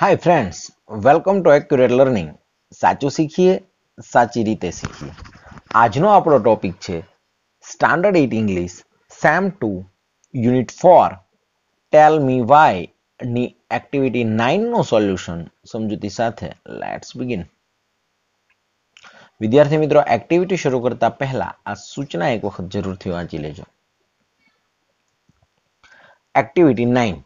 hi friends welcome to accurate learning સાચું શીખીએ સાચી રીતે શીખીએ આજનો આપણો ટોપિક છે standard eight English sem two unit four tell me why ની એક્ટિવિટી નાઇનનું સોલ્યુશન સમજૂતી સાથે લેટ્સ બિગિન વિદ્યાર્થી મિત્રો એક્ટિવિટી શરૂ કરતા પહેલા આ સૂચના એક વખત જરૂરથી વાંચી લેજો એક્ટિવિટી નાઇન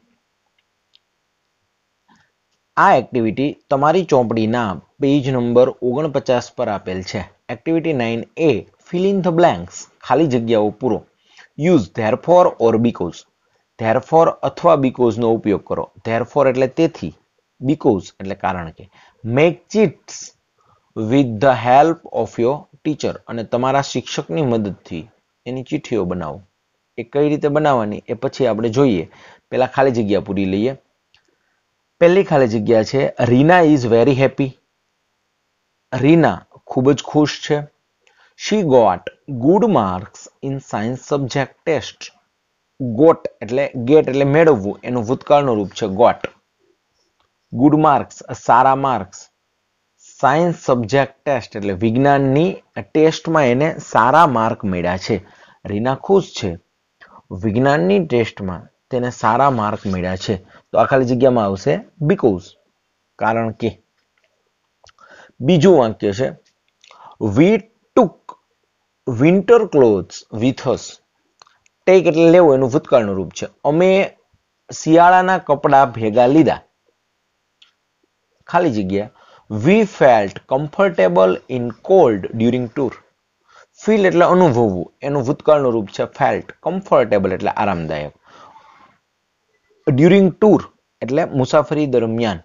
આ એક્ટિવિટી તમારી ચોપડીના પેજ નંબર ઓગણપચાસ પર આપેલ છે activity nine A fill the blanks ખાલી જગ્યાઓ પૂરો use therefore or because for અથવા બીકોઝનો ઉપયોગ કરો ધેર ફોર એટલે તેથી બીકોઝ એટલે કારણ કે make chits with the help of your teacher અને તમારા શિક્ષકની મદદથી એની ચિઠ્ઠીઓ બનાવો એ કઈ રીતે બનાવવાની એ પછી આપણે જોઈએ પહેલાં ખાલી જગ્યા પૂરી લઈએ પહેલી ખાલી જગ્યા છે Reena is very happy Reena ખૂબ જ ખુશ છે she got good marks in science subject test got એટલે ગેટ એટલે મેળવવું એનું ભૂતકાળનું રૂપ છે ગોટ ગુડ માર્ક્સ સારા માર્ક્સ સાયન્સ સબ્જેક્ટ ટેસ્ટ એટલે વિજ્ઞાનની ટેસ્ટમાં એને સારા માર્ક મળ્યા છે રીના ખુશ છે વિજ્ઞાનની ટેસ્ટમાં તેને સારા માર્ક મળ્યા છે તો આ ખાલી જગ્યામાં આવશે બીકોઝ કારણ કે બીજું વાક્ય છે we took winter clothes with us take એટલે લેવું એનું ભૂતકાળનું રૂપ છે અમે શિયાળાના કપડાં ભેગા લીધા ખાલી જગ્યા we felt comfortable in cold during tour feel એટલે અનુભવવું એનું ભૂતકાળનું રૂપ છે ફેલ્ટ કમ્ફર્ટેબલ એટલે આરામદાયક ડ્યુરિંગ ટૂર એટલે મુસાફરી દરમિયાન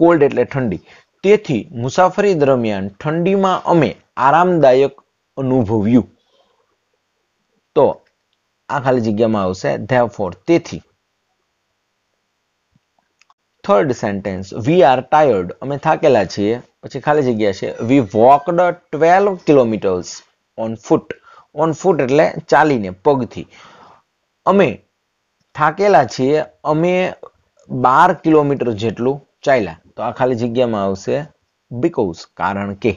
કોલ્ડ એટલે ઠંડી તેથી મુસાફરી દરમિયાન ઠંડીમાં અમે આરામદાયક અનુભવ્યું તો આ ખાલી જગ્યામાં આવશે ધેફોર તેથી third sentence we are tired અમે થાકેલા છીએ પછી ખાલી જગ્યા છે we walked twelve kilometres on foot on foot એટલે ચાલીને પગથી અમે થાકેલા છીએ અમે બાર કિલોમીટર જેટલું ચાલ્યા તો આ ખાલી જગ્યામાં આવશે બીકોઝ કારણ કે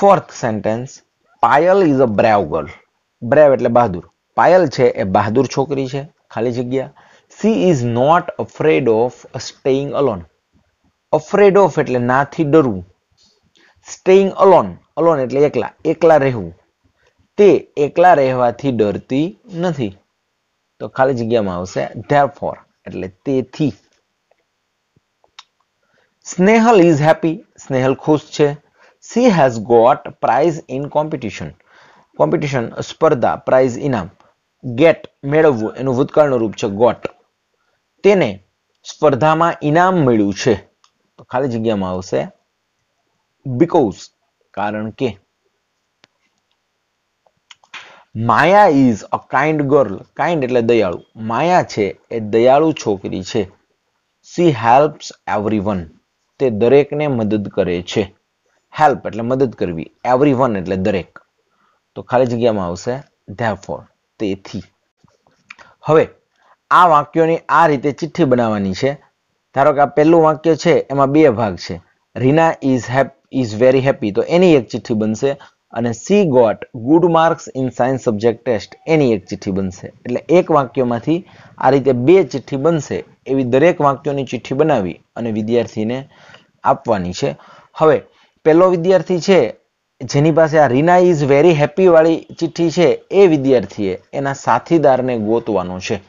fourth sentence Payal is a brave girl brave એટલે બહાદુર પાયલ છે એ બહાદુર છોકરી છે ખાલી જગ્યા she is not afraid of staying alone afraid of એટલે નાથી ડરવું સ્ટેઇંગ અલોન અલોન એટલે એકલા એકલા રહેવું તે એકલા રહેવાથી ડરતી નથી તો ખાલી જગ્યામાં આવશે ધેરફોર એટલે તેથી સ્નેહલ ઇઝ હેપી સ્નેહલ ખુશ છે she has got prize in competition competition સ્પર્ધા પ્રાઇઝ ઇનામ ગેટ મેળવવું એનું ભૂતકાળનું રૂપ છે ગોટ તેને સ્પર્ધામાં ઇનામ મળ્યું છે તો ખાલી જગ્યામાં આવશે બીકોઝ કારણ કે Maya is a kind girl kind એટલે દયાળુ માયા છે એ દયાળુ છોકરી છે સી હેલ્પ્સ એવરીવન તે દરેકને મદદ કરે છે હેલ્પ એટલે મદદ કરવી એવરીવન એટલે દરેક તો ખાલી જગ્યામાં આવશે ધેફોર તેથી હવે આ વાક્યોની આ રીતે ચિઠ્ઠી બનાવવાની છે ધારો કે આ પહેલું વાક્ય છે એમાં બે ભાગ છે રીના ઇઝ હેપ ઇઝ વેરી હેપી તો એની એક ચિઠ્ઠી બનશે અને she got good marks in science subject test એની એક ચિઠ્ઠી બનશે એટલે એક વાક્યમાંથી આ રીતે બે ચિઠ્ઠી બનશે એવી દરેક વાક્યોની ચિઠ્ઠી બનાવી અને વિદ્યાર્થીને આપવાની છે હવે પહેલો વિદ્યાર્થી છે જેની પાસે આ રીના ઇઝ વેરી હેપીવાળી ચિઠ્ઠી છે એ વિદ્યાર્થીએ એના સાથીદારને ગોતવાનો છે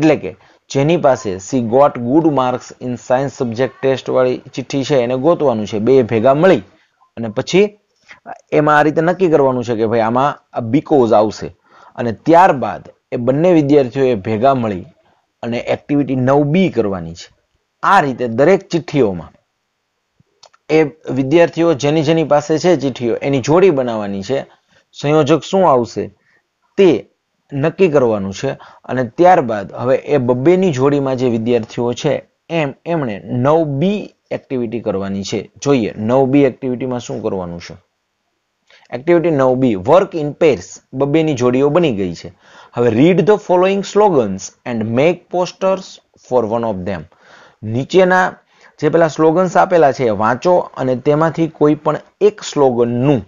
એટલે કે જેની પાસે she got good marks in science subject test વાળી ચિઠ્ઠી છે એને ગોતવાનું છે બે ભેગા મળી અને પછી એમાં આ રીતે નક્કી કરવાનું છે કે ભાઈ આમાં બીકોઝ આવશે અને ત્યારબાદ એ બંને વિદ્યાર્થીઓએ ભેગા મળી અને એક્ટિવિટી નવ બી કરવાની છે આ રીતે દરેક ચિઠ્ઠીઓમાં એ વિદ્યાર્થીઓ જેની જેની પાસે છે ચિઠ્ઠીઓ એની જોડી બનાવવાની છે સંયોજક શું આવશે તે નક્કી કરવાનું છે અને ત્યારબાદ હવે એ બબ્બેની જોડીમાં જે વિદ્યાર્થીઓ છે એમ એમણે નવ બી એક્ટિવિટી કરવાની છે જોઈએ નવ બી એક્ટિવિટીમાં શું કરવાનું છે એક્ટિવિટી નવ બી વર્ક ઇન પેર્સ બબ્બેની જોડીઓ બની ગઈ છે હવે read the following slogans and make posters for one of them નીચેના જે પેલા સ્લોગન્સ આપેલા છે વાંચો અને તેમાંથી કોઈ પણ એક સ્લોગનનું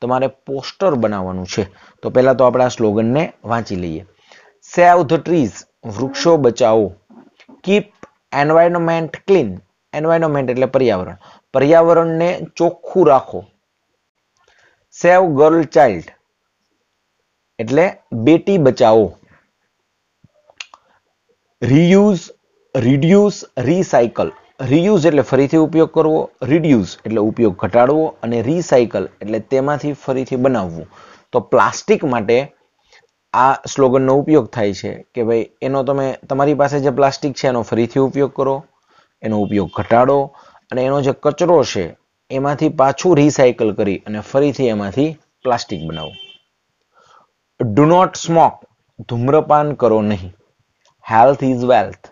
તમારે પોસ્ટર બનાવવાનું છે તો પહેલાં તો આપણે આ સ્લોગનને વાંચી લઈએ સેવ ધ ટ્રીઝ વૃક્ષો બચાવો કીપ એન્વાયરમેન્ટ ક્લીન એન્વાયરમેન્ટ એટલે પર્યાવરણ પર્યાવરણને ચોખ્ખું રાખો સેવ ગર્લ ચાઇલ્ડ એટલે બેટી બચાવો રીયુઝ રિડ્યુસ રીસાયકલ રીયુઝ એટલે ફરીથી ઉપયોગ કરવો રિડ્યુસ એટલે ઉપયોગ ઘટાડવો અને રીસાયકલ એટલે તેમાંથી ફરીથી બનાવવું તો પ્લાસ્ટિક માટે આ સ્લોગનનો ઉપયોગ થાય છે કે ભાઈ એનો તમે તમારી પાસે જે પ્લાસ્ટિક છે એનો ફરીથી ઉપયોગ કરો એનો ઉપયોગ ઘટાડો અને એનો જે કચરો છે એમાંથી પાછું રિસાયકલ કરી અને ફરીથી એમાંથી પ્લાસ્ટિક બનાવવું ડુ નોટ સ્મોક ધૂમ્રપાન કરો નહીં હેલ્થ ઇઝ વેલ્થ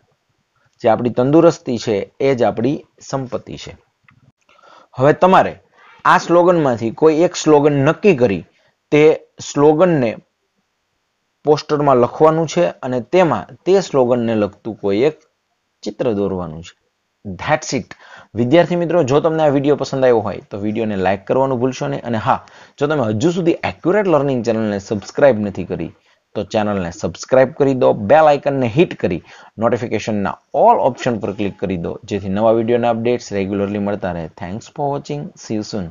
જે આપણી તંદુરસ્તી છે એ જ આપણી સંપત્તિ છે હવે તમારે આ સ્લોગનમાંથી કોઈ એક સ્લોગન નક્કી કરી તે સ્લોગનને પોસ્ટરમાં લખવાનું છે અને તેમાં તે સ્લોગનને લગતું કોઈ એક ચિત્ર દોરવાનું છે ધેટ્સ ઇટ વિદ્યાર્થી મિત્રો જો તમને આ વિડીયો પસંદ આવ્યો હોય તો વિડીયોને લાઇક કરવાનું ભૂલશો નહીં અને હા જો તમે હજુ સુધી એક્યુરેટ લર્નિંગ ચેનલને સબસ્ક્રાઇબ નથી કરી તો ચેનલને સબસ્ક્રાઇબ કરી દો બે લાઇકનને હિટ કરી નોટિફિકેશનના ઓલ ઓપ્શન પર ક્લિક કરી દો જેથી નવા વિડીયોના અપડેટ્સ રેગ્યુલરલી મળતા રહે thanks for watching see you Sun